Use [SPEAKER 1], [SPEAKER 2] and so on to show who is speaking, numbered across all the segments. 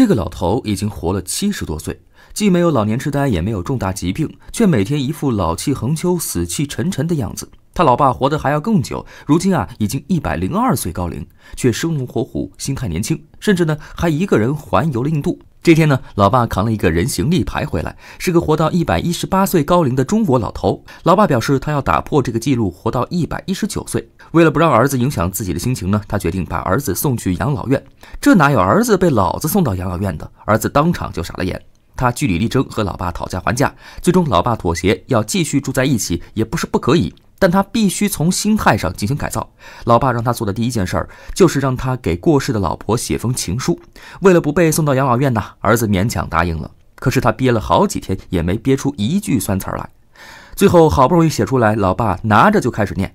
[SPEAKER 1] 这个老头已经活了七十多岁，既没有老年痴呆，也没有重大疾病，却每天一副老气横秋、死气沉沉的样子。他老爸活得还要更久，如今啊，已经一百零二岁高龄，却生龙活虎，心态年轻，甚至呢，还一个人环游了印度。这天呢，老爸扛了一个人形立牌回来，是个活到一百一十八岁高龄的中国老头。老爸表示，他要打破这个记录，活到一百一十九岁。为了不让儿子影响自己的心情呢，他决定把儿子送去养老院。这哪有儿子被老子送到养老院的？儿子当场就傻了眼，他据理力争，和老爸讨价还价。最终，老爸妥协，要继续住在一起，也不是不可以。但他必须从心态上进行改造老爸让他做的第一件事儿就是让他给过世的老婆写封情书为了不被送到养老院呐儿子勉强答应了可是他憋了好几天也没憋出一句酸词儿来最后好不容易写出来老爸拿着就开始念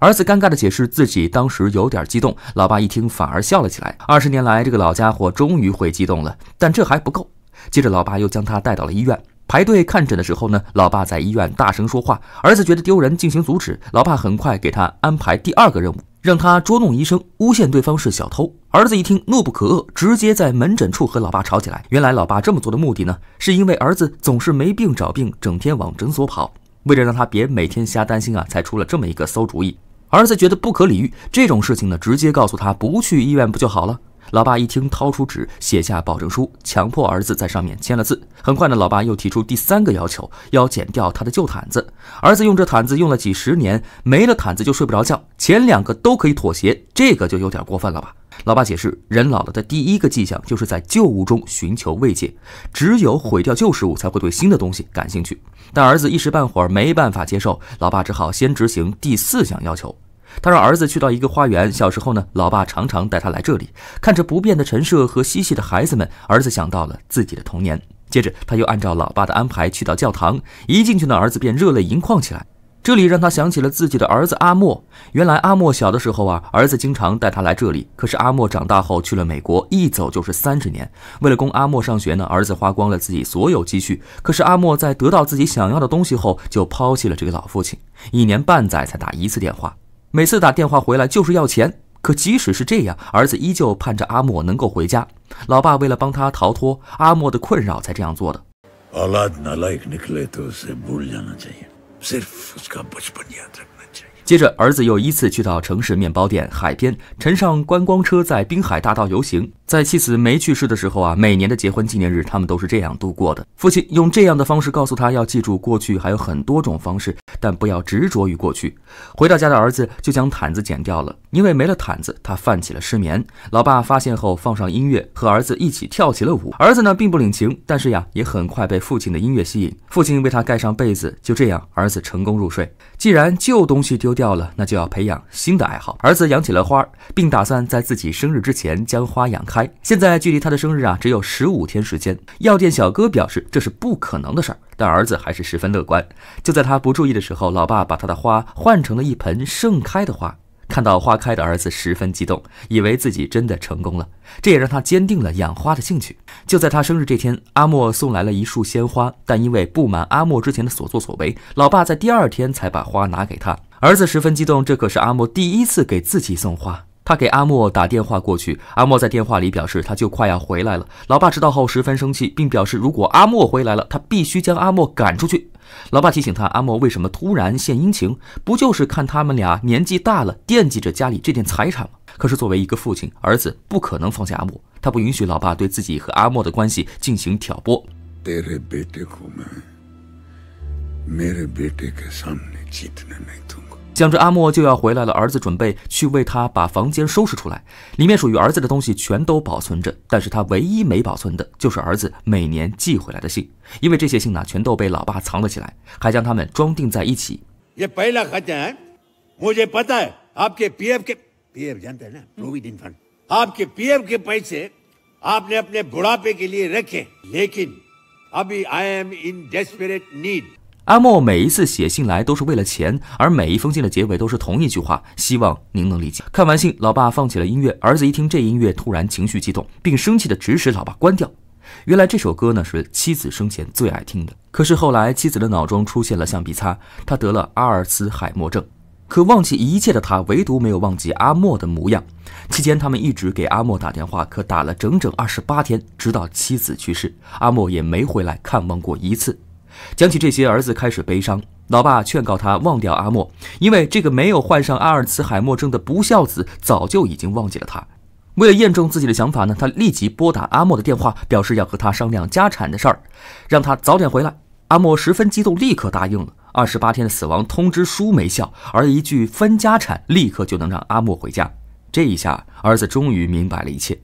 [SPEAKER 1] 儿子尴尬地解释自己当时有点激动，老爸一听反而笑了起来。二十年来，这个老家伙终于会激动了，但这还不够。接着，老爸又将他带到了医院排队看诊的时候呢，老爸在医院大声说话，儿子觉得丢人，进行阻止。老爸很快给他安排第二个任务，让他捉弄医生，诬陷对方是小偷。儿子一听怒不可遏，直接在门诊处和老爸吵起来。原来，老爸这么做的目的呢，是因为儿子总是没病找病，整天往诊所跑，为了让他别每天瞎担心啊，才出了这么一个馊主意。儿子觉得不可理喻，这种事情呢，直接告诉他不去医院不就好了？老爸一听，掏出纸写下保证书，强迫儿子在上面签了字。很快呢，老爸又提出第三个要求，要剪掉他的旧毯子。儿子用这毯子用了几十年，没了毯子就睡不着觉。前两个都可以妥协，这个就有点过分了吧？老爸解释，人老了的第一个迹象就是在旧物中寻求慰藉，只有毁掉旧事物，才会对新的东西感兴趣。但儿子一时半会儿没办法接受，老爸只好先执行第四项要求。他让儿子去到一个花园，小时候呢，老爸常常带他来这里，看着不变的陈设和嬉戏的孩子们，儿子想到了自己的童年。接着，他又按照老爸的安排去到教堂，一进去呢，儿子便热泪盈眶起来。这里让他想起了自己的儿子阿莫。原来阿莫小的时候啊，儿子经常带他来这里。可是阿莫长大后去了美国，一走就是三十年。为了供阿莫上学呢，儿子花光了自己所有积蓄。可是阿莫在得到自己想要的东西后，就抛弃了这个老父亲，一年半载才打一次电话，每次打电话回来就是要钱。可即使是这样，儿子依旧盼着阿莫能够回家。老爸为了帮他逃脱阿莫的困扰，才这样做的。सिर्फ उसका बचपन याद रख 接着，儿子又依次去到城市面包店、海边，乘上观光车，在滨海大道游行。在妻子没去世的时候啊，每年的结婚纪念日，他们都是这样度过的。父亲用这样的方式告诉他，要记住过去还有很多种方式，但不要执着于过去。回到家的儿子就将毯子剪掉了，因为没了毯子，他犯起了失眠。老爸发现后，放上音乐，和儿子一起跳起了舞。儿子呢，并不领情，但是呀，也很快被父亲的音乐吸引。父亲为他盖上被子，就这样，儿子成功入睡。既然旧东西丢掉，掉了，那就要培养新的爱好。儿子养起了花，并打算在自己生日之前将花养开。现在距离他的生日啊，只有十五天时间。药店小哥表示这是不可能的事儿，但儿子还是十分乐观。就在他不注意的时候，老爸把他的花换成了一盆盛开的花。看到花开的儿子十分激动，以为自己真的成功了，这也让他坚定了养花的兴趣。就在他生日这天，阿莫送来了一束鲜花，但因为不满阿莫之前的所作所为，老爸在第二天才把花拿给他。儿子十分激动，这可是阿莫第一次给自己送花。他给阿莫打电话过去，阿莫在电话里表示他就快要回来了。老爸知道后十分生气，并表示如果阿莫回来了，他必须将阿莫赶出去。老爸提醒他，阿莫为什么突然献殷勤？不就是看他们俩年纪大了，惦记着家里这点财产吗？可是作为一个父亲，儿子不可能放下阿莫，他不允许老爸对自己和阿莫的关系进行挑拨。想着阿莫就要回来了，儿子准备去为他把房间收拾出来，里面属于儿子的东西全都保存着。但是他唯一没保存的就是儿子每年寄回来的信，因为这些信呢全都被老爸藏了起来，还将它们装订在一起。阿莫每一次写信来都是为了钱，而每一封信的结尾都是同一句话：希望您能理解。看完信，老爸放起了音乐，儿子一听这音乐，突然情绪激动，并生气地指使老爸关掉。原来这首歌呢是妻子生前最爱听的。可是后来妻子的脑中出现了橡皮擦，他得了阿尔茨海默症，可忘记一切的他唯独没有忘记阿莫的模样。期间他们一直给阿莫打电话，可打了整整二十八天，直到妻子去世，阿莫也没回来看望过一次。讲起这些，儿子开始悲伤。老爸劝告他忘掉阿莫，因为这个没有患上阿尔茨海默症的不孝子早就已经忘记了他。为了验证自己的想法呢，他立即拨打阿莫的电话，表示要和他商量家产的事儿，让他早点回来。阿莫十分激动，立刻答应了。二十八天的死亡通知书没效，而一句分家产立刻就能让阿莫回家。这一下，儿子终于明白了一切。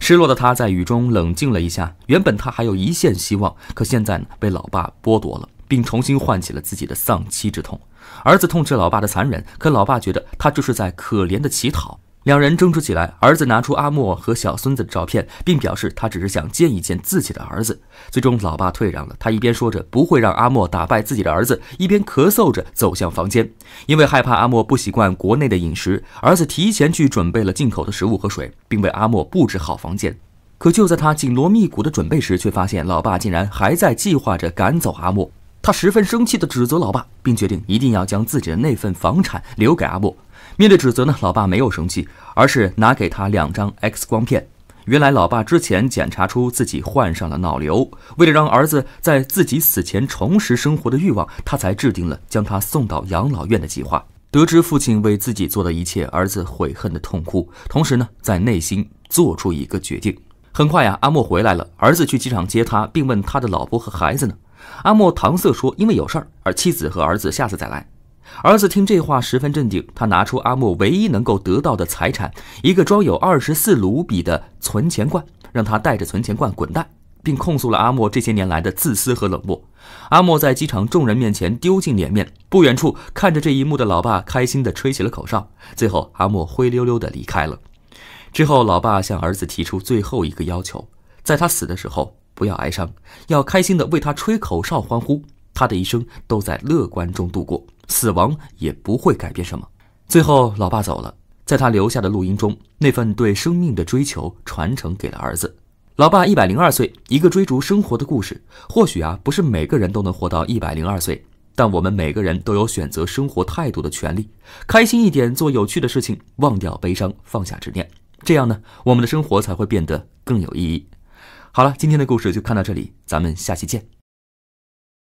[SPEAKER 1] 失落的他在雨中冷静了一下，原本他还有一线希望，可现在被老爸剥夺了，并重新唤起了自己的丧妻之痛。儿子痛斥老爸的残忍，可老爸觉得他就是在可怜的乞讨。两人争执起来，儿子拿出阿莫和小孙子的照片，并表示他只是想见一见自己的儿子。最终，老爸退让了。他一边说着不会让阿莫打败自己的儿子，一边咳嗽着走向房间。因为害怕阿莫不习惯国内的饮食，儿子提前去准备了进口的食物和水，并为阿莫布置好房间。可就在他紧锣密鼓的准备时，却发现老爸竟然还在计划着赶走阿莫。他十分生气的指责老爸，并决定一定要将自己的那份房产留给阿莫。面对指责呢，老爸没有生气，而是拿给他两张 X 光片。原来，老爸之前检查出自己患上了脑瘤，为了让儿子在自己死前重拾生活的欲望，他才制定了将他送到养老院的计划。得知父亲为自己做的一切，儿子悔恨的痛哭，同时呢，在内心做出一个决定。很快呀，阿莫回来了，儿子去机场接他，并问他的老婆和孩子呢。阿莫搪塞说：“因为有事儿。”而妻子和儿子下次再来。儿子听这话十分镇定，他拿出阿莫唯一能够得到的财产——一个装有二十四卢比的存钱罐，让他带着存钱罐滚蛋，并控诉了阿莫这些年来的自私和冷漠。阿莫在机场众人面前丢尽脸面。不远处看着这一幕的老爸开心地吹起了口哨。最后，阿莫灰溜溜地离开了。之后，老爸向儿子提出最后一个要求：在他死的时候。不要哀伤，要开心地为他吹口哨、欢呼。他的一生都在乐观中度过，死亡也不会改变什么。最后，老爸走了，在他留下的录音中，那份对生命的追求传承给了儿子。老爸一百零二岁，一个追逐生活的故事。或许啊，不是每个人都能活到一百零二岁，但我们每个人都有选择生活态度的权利。开心一点，做有趣的事情，忘掉悲伤，放下执念，这样呢，我们的生活才会变得更有意义。好了，今天的故事就看到这里，咱们下期见。